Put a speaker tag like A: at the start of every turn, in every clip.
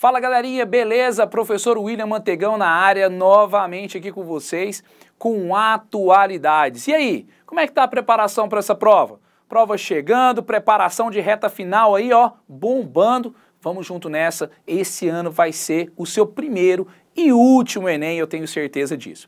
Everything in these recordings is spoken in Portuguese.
A: Fala galerinha, beleza? Professor William Mantegão na área, novamente aqui com vocês com atualidades. E aí, como é que tá a preparação para essa prova? Prova chegando, preparação de reta final aí, ó, bombando. Vamos junto nessa. Esse ano vai ser o seu primeiro e último Enem, eu tenho certeza disso.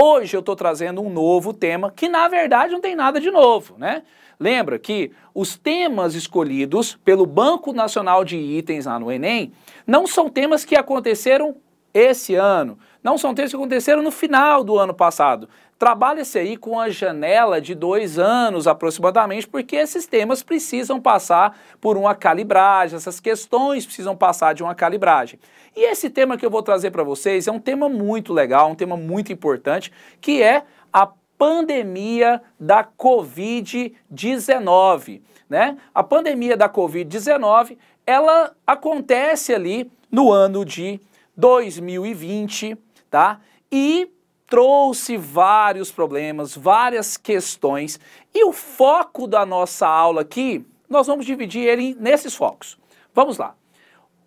A: Hoje eu estou trazendo um novo tema que, na verdade, não tem nada de novo, né? Lembra que os temas escolhidos pelo Banco Nacional de Itens lá no Enem não são temas que aconteceram esse ano, não são temas que aconteceram no final do ano passado, Trabalha-se aí com a janela de dois anos aproximadamente, porque esses temas precisam passar por uma calibragem, essas questões precisam passar de uma calibragem. E esse tema que eu vou trazer para vocês é um tema muito legal, um tema muito importante, que é a pandemia da Covid-19. Né? A pandemia da Covid-19 ela acontece ali no ano de 2020, tá? E trouxe vários problemas, várias questões, e o foco da nossa aula aqui, nós vamos dividir ele nesses focos. Vamos lá.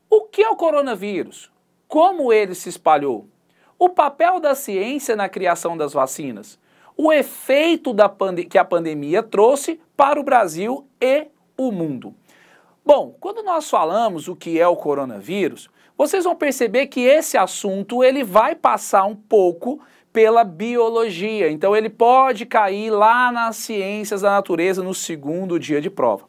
A: O que é o coronavírus? Como ele se espalhou? O papel da ciência na criação das vacinas? O efeito que a pandemia trouxe para o Brasil e o mundo? Bom, quando nós falamos o que é o coronavírus, vocês vão perceber que esse assunto ele vai passar um pouco pela biologia. Então ele pode cair lá nas ciências da natureza no segundo dia de prova.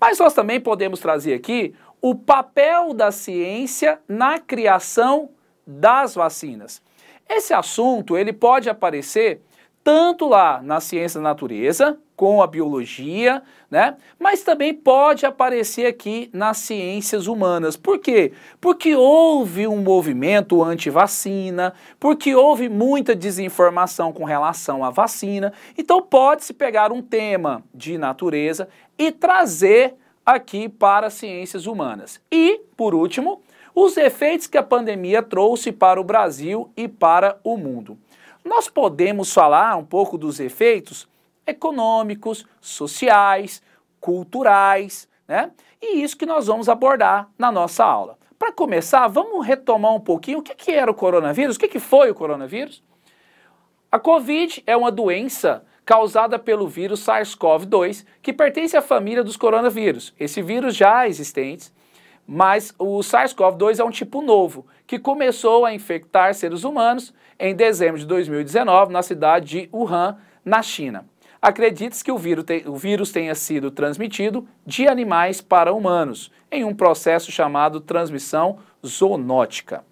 A: Mas nós também podemos trazer aqui o papel da ciência na criação das vacinas. Esse assunto ele pode aparecer tanto lá na ciência da natureza, com a biologia, né? Mas também pode aparecer aqui nas ciências humanas. Por quê? Porque houve um movimento anti-vacina, porque houve muita desinformação com relação à vacina. Então pode-se pegar um tema de natureza e trazer aqui para ciências humanas. E, por último, os efeitos que a pandemia trouxe para o Brasil e para o mundo. Nós podemos falar um pouco dos efeitos econômicos, sociais, culturais, né? E isso que nós vamos abordar na nossa aula. Para começar, vamos retomar um pouquinho o que, que era o coronavírus, o que, que foi o coronavírus. A Covid é uma doença causada pelo vírus SARS-CoV-2, que pertence à família dos coronavírus. Esse vírus já existente, mas o SARS-CoV-2 é um tipo novo que começou a infectar seres humanos em dezembro de 2019 na cidade de Wuhan, na China. Acredite-se que o vírus, te, o vírus tenha sido transmitido de animais para humanos em um processo chamado transmissão zoonótica.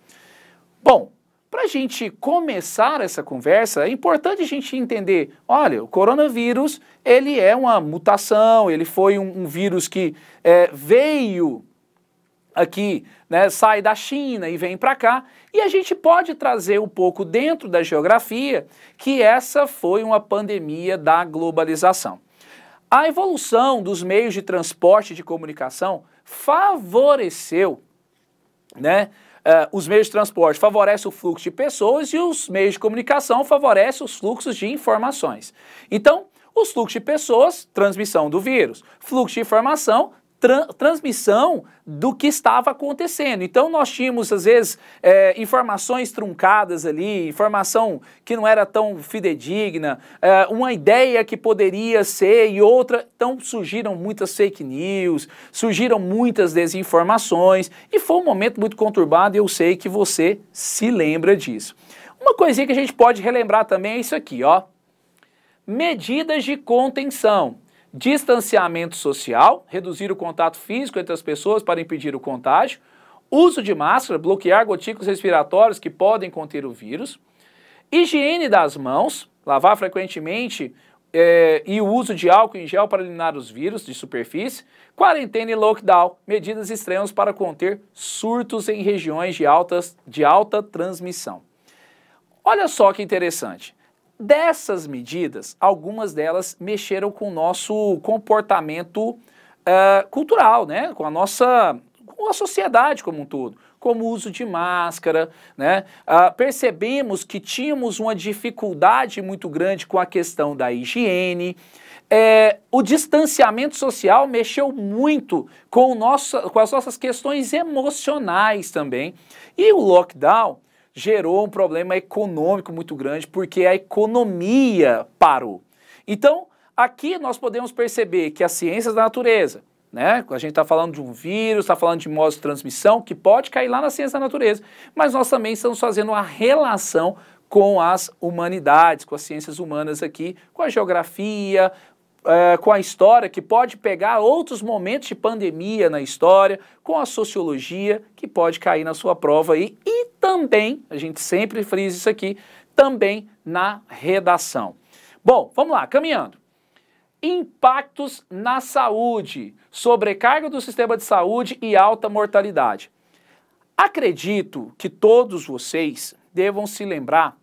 A: Bom, para a gente começar essa conversa, é importante a gente entender, olha, o coronavírus, ele é uma mutação, ele foi um, um vírus que é, veio aqui, né, sai da China e vem para cá, e a gente pode trazer um pouco dentro da geografia que essa foi uma pandemia da globalização. A evolução dos meios de transporte de comunicação favoreceu, né, uh, os meios de transporte favorece o fluxo de pessoas e os meios de comunicação favorece os fluxos de informações. Então, os fluxos de pessoas, transmissão do vírus. Fluxo de informação, tra transmissão do que estava acontecendo. Então nós tínhamos, às vezes, é, informações truncadas ali, informação que não era tão fidedigna, é, uma ideia que poderia ser e outra. Então surgiram muitas fake news, surgiram muitas desinformações e foi um momento muito conturbado e eu sei que você se lembra disso. Uma coisinha que a gente pode relembrar também é isso aqui, ó. Medidas de contenção distanciamento social, reduzir o contato físico entre as pessoas para impedir o contágio, uso de máscara, bloquear gotículas respiratórios que podem conter o vírus, higiene das mãos, lavar frequentemente é, e o uso de álcool em gel para eliminar os vírus de superfície, quarentena e lockdown, medidas extremas para conter surtos em regiões de, altas, de alta transmissão. Olha só que interessante. Dessas medidas, algumas delas mexeram com o nosso comportamento uh, cultural, né? com, a nossa, com a sociedade como um todo, como o uso de máscara. Né? Uh, percebemos que tínhamos uma dificuldade muito grande com a questão da higiene. É, o distanciamento social mexeu muito com, nosso, com as nossas questões emocionais também. E o lockdown gerou um problema econômico muito grande, porque a economia parou. Então, aqui nós podemos perceber que as ciências da natureza, né? A gente está falando de um vírus, está falando de modo de transmissão, que pode cair lá na ciência da natureza, mas nós também estamos fazendo uma relação com as humanidades, com as ciências humanas aqui, com a geografia, é, com a história, que pode pegar outros momentos de pandemia na história, com a sociologia, que pode cair na sua prova aí, e também, a gente sempre frisa isso aqui, também na redação. Bom, vamos lá, caminhando. Impactos na saúde, sobrecarga do sistema de saúde e alta mortalidade. Acredito que todos vocês devam se lembrar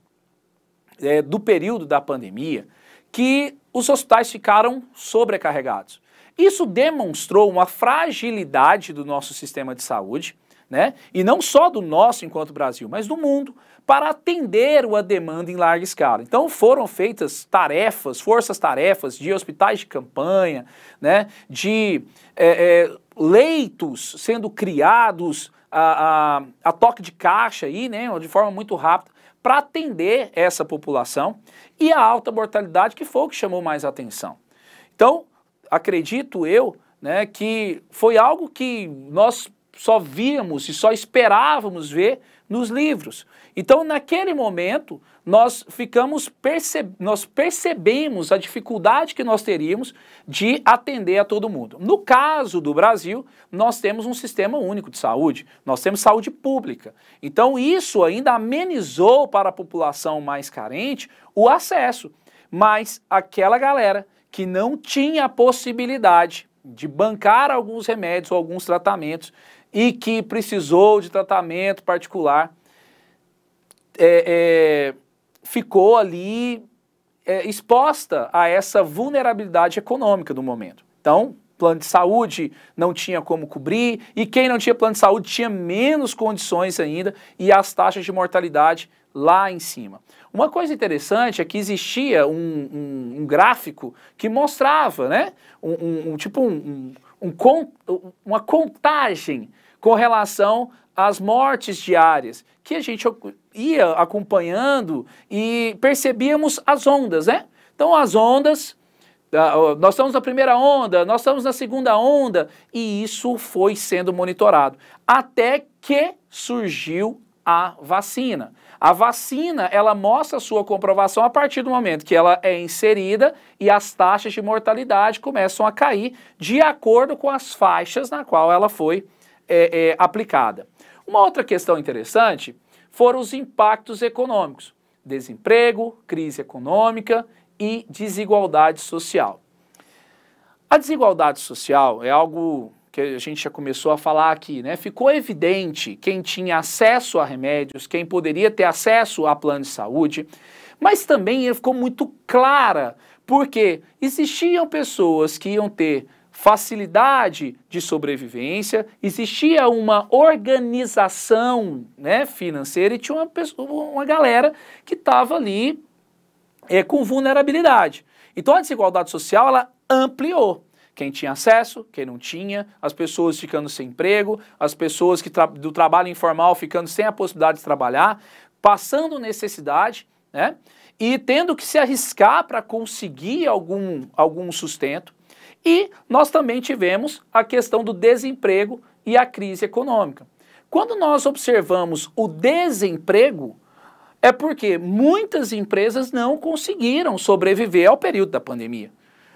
A: é, do período da pandemia que os hospitais ficaram sobrecarregados. Isso demonstrou uma fragilidade do nosso sistema de saúde né? E não só do nosso enquanto Brasil, mas do mundo, para atender a demanda em larga escala. Então foram feitas tarefas, forças-tarefas de hospitais de campanha, né? De é, é, leitos sendo criados a, a, a toque de caixa aí, né? De forma muito rápida para atender essa população e a alta mortalidade que foi o que chamou mais atenção. Então, acredito eu né, que foi algo que nós só víamos e só esperávamos ver nos livros. Então, naquele momento, nós ficamos perce nós percebemos a dificuldade que nós teríamos de atender a todo mundo. No caso do Brasil, nós temos um sistema único de saúde, nós temos saúde pública. Então, isso ainda amenizou para a população mais carente o acesso. Mas aquela galera que não tinha a possibilidade de bancar alguns remédios ou alguns tratamentos e que precisou de tratamento particular, é, é, ficou ali é, exposta a essa vulnerabilidade econômica do momento. Então, plano de saúde não tinha como cobrir, e quem não tinha plano de saúde tinha menos condições ainda, e as taxas de mortalidade lá em cima. Uma coisa interessante é que existia um, um, um gráfico que mostrava, né, um, um tipo um, um, uma contagem com relação às mortes diárias, que a gente ia acompanhando e percebíamos as ondas, né? Então, as ondas, ah, nós estamos na primeira onda, nós estamos na segunda onda, e isso foi sendo monitorado, até que surgiu a vacina. A vacina, ela mostra sua comprovação a partir do momento que ela é inserida e as taxas de mortalidade começam a cair de acordo com as faixas na qual ela foi é, é, aplicada. Uma outra questão interessante foram os impactos econômicos, desemprego, crise econômica e desigualdade social. A desigualdade social é algo que a gente já começou a falar aqui, né? Ficou evidente quem tinha acesso a remédios, quem poderia ter acesso a plano de saúde, mas também ficou muito clara, porque existiam pessoas que iam ter facilidade de sobrevivência, existia uma organização né, financeira e tinha uma, pessoa, uma galera que estava ali é, com vulnerabilidade. Então a desigualdade social ela ampliou. Quem tinha acesso, quem não tinha, as pessoas ficando sem emprego, as pessoas que tra do trabalho informal ficando sem a possibilidade de trabalhar, passando necessidade, né? E tendo que se arriscar para conseguir algum, algum sustento. E nós também tivemos a questão do desemprego e a crise econômica. Quando nós observamos o desemprego, é porque muitas empresas não conseguiram sobreviver ao período da pandemia.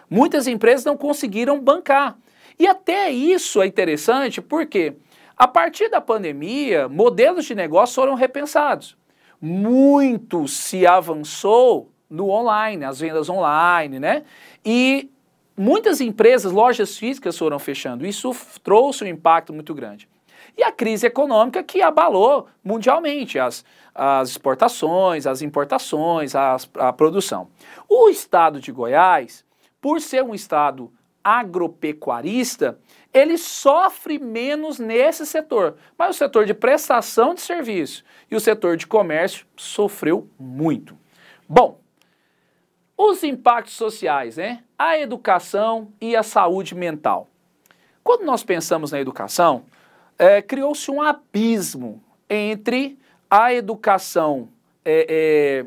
A: Muitas empresas não conseguiram bancar. E até isso é interessante porque, a partir da pandemia, modelos de negócio foram repensados. Muito se avançou no online, as vendas online, né? E muitas empresas, lojas físicas foram fechando. Isso trouxe um impacto muito grande. E a crise econômica que abalou mundialmente as, as exportações, as importações, as, a produção. O estado de Goiás por ser um estado agropecuarista, ele sofre menos nesse setor. Mas o setor de prestação de serviço e o setor de comércio sofreu muito. Bom, os impactos sociais, né? A educação e a saúde mental. Quando nós pensamos na educação, é, criou-se um abismo entre a educação, é, é,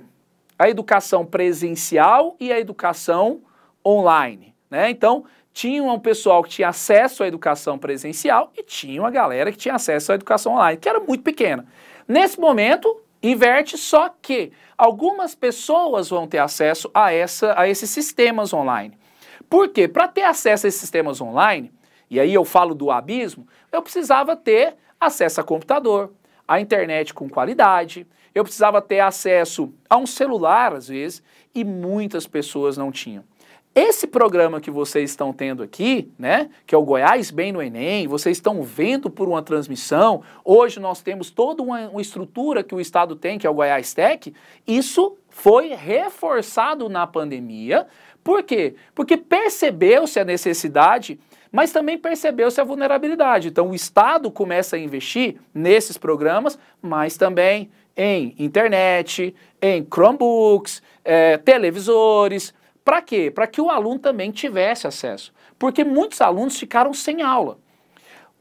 A: a educação presencial e a educação online. Né? Então, tinha um pessoal que tinha acesso à educação presencial e tinha uma galera que tinha acesso à educação online, que era muito pequena. Nesse momento, inverte, só que algumas pessoas vão ter acesso a, essa, a esses sistemas online. Por quê? Para ter acesso a esses sistemas online, e aí eu falo do abismo, eu precisava ter acesso a computador, a internet com qualidade, eu precisava ter acesso a um celular, às vezes, e muitas pessoas não tinham. Esse programa que vocês estão tendo aqui, né, que é o Goiás Bem no Enem, vocês estão vendo por uma transmissão, hoje nós temos toda uma, uma estrutura que o Estado tem, que é o Goiás Tech, isso foi reforçado na pandemia. Por quê? Porque percebeu-se a necessidade mas também percebeu-se a vulnerabilidade. Então o Estado começa a investir nesses programas, mas também em internet, em Chromebooks, é, televisores, para quê? Para que o aluno também tivesse acesso. Porque muitos alunos ficaram sem aula.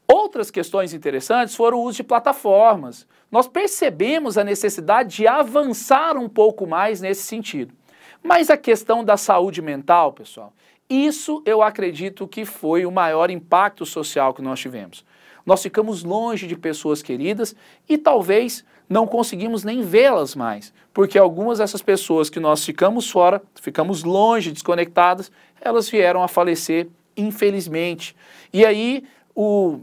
A: Outras questões interessantes foram o uso de plataformas. Nós percebemos a necessidade de avançar um pouco mais nesse sentido. Mas a questão da saúde mental, pessoal, isso eu acredito que foi o maior impacto social que nós tivemos. Nós ficamos longe de pessoas queridas e talvez não conseguimos nem vê-las mais, porque algumas dessas pessoas que nós ficamos fora, ficamos longe, desconectadas, elas vieram a falecer, infelizmente. E aí o,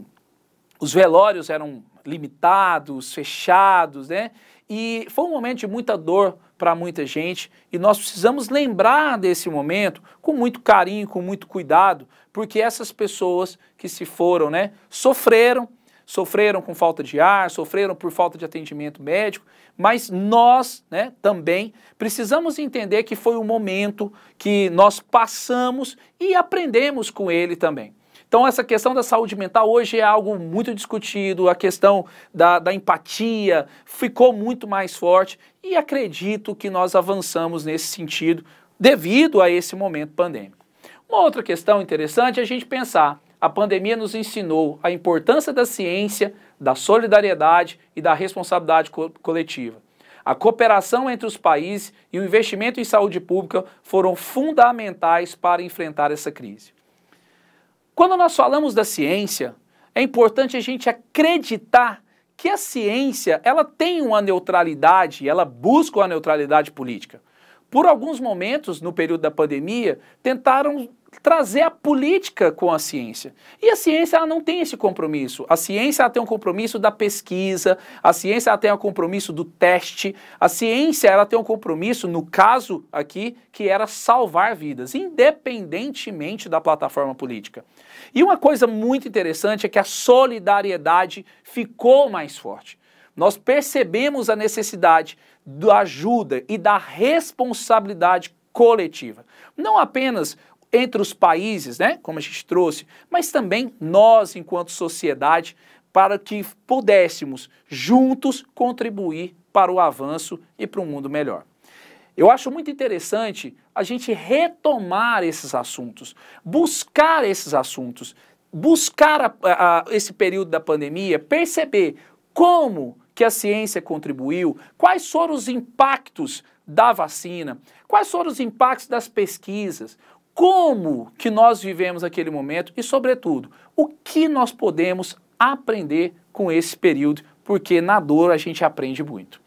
A: os velórios eram limitados, fechados, né? E foi um momento de muita dor para muita gente e nós precisamos lembrar desse momento com muito carinho, com muito cuidado, porque essas pessoas que se foram, né, sofreram, sofreram com falta de ar, sofreram por falta de atendimento médico, mas nós né, também precisamos entender que foi um momento que nós passamos e aprendemos com ele também. Então, essa questão da saúde mental hoje é algo muito discutido, a questão da, da, empatia ficou muito mais forte e acredito que nós avançamos nesse sentido devido a esse momento pandêmico. Uma outra questão interessante é a gente pensar a pandemia nos ensinou a importância da ciência, da solidariedade e da responsabilidade co coletiva. A cooperação entre os países e o investimento em saúde pública foram fundamentais para enfrentar essa crise. Quando nós falamos da ciência, é importante a gente acreditar que a ciência ela tem uma neutralidade, ela busca uma neutralidade política. Por alguns momentos, no período da pandemia, tentaram trazer a política com a ciência. E a ciência ela não tem esse compromisso. A ciência ela tem um compromisso da pesquisa, a ciência ela tem um compromisso do teste, a ciência ela tem um compromisso, no caso aqui, que era salvar vidas, independentemente da plataforma política. E uma coisa muito interessante é que a solidariedade ficou mais forte. Nós percebemos a necessidade da ajuda e da responsabilidade coletiva. Não apenas entre os países, né, como a gente trouxe, mas também nós, enquanto sociedade, para que pudéssemos juntos contribuir para o avanço e para um mundo melhor. Eu acho muito interessante a gente retomar esses assuntos, buscar esses assuntos, buscar a, a, esse período da pandemia, perceber como que a ciência contribuiu, quais foram os impactos da vacina, quais foram os impactos das pesquisas, como que nós vivemos aquele momento e, sobretudo, o que nós podemos aprender com esse período, porque na dor a gente aprende muito.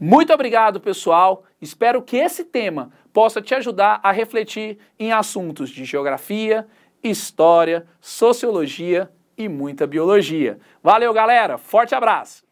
A: Muito obrigado, pessoal. Espero que esse tema possa te ajudar a refletir em assuntos de geografia, história, sociologia e muita biologia. Valeu, galera. Forte abraço.